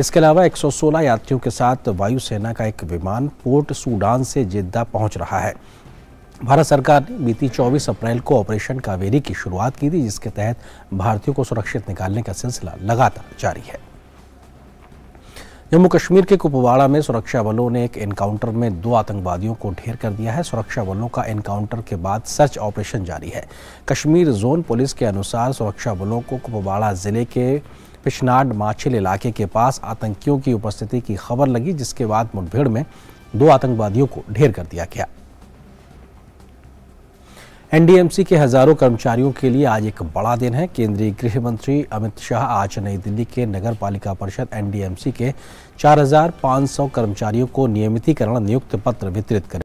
इसके अलावा 116 यात्रियों के साथ वायुसेना का एक विमान पोर्ट सूडान से जिद्दा पहुंच रहा है भारत सरकार ने बीती 24 अप्रैल को ऑपरेशन कावेरी की शुरुआत की थी जिसके तहत भारतीयों को सुरक्षित निकालने का सिलसिला लगातार जारी है जम्मू कश्मीर के कुपवाड़ा में सुरक्षा बलों ने एक एनकाउंटर में दो आतंकवादियों को ढेर कर दिया है सुरक्षा बलों का एनकाउंटर के बाद सर्च ऑपरेशन जारी है कश्मीर जोन पुलिस के अनुसार सुरक्षा बलों को कुपवाड़ा जिले के पिशनाड माछिल इलाके के पास आतंकियों की उपस्थिति की खबर लगी जिसके बाद मुठभेड़ में दो आतंकवादियों को ढेर कर दिया गया एनडीएमसी के हजारों कर्मचारियों के लिए आज एक बड़ा दिन है केंद्रीय गृह मंत्री अमित शाह आज नई दिल्ली के नगर पालिका परिषद एनडीएमसी के 4,500 कर्मचारियों को नियमितीकरण नियुक्त पत्र वितरित करें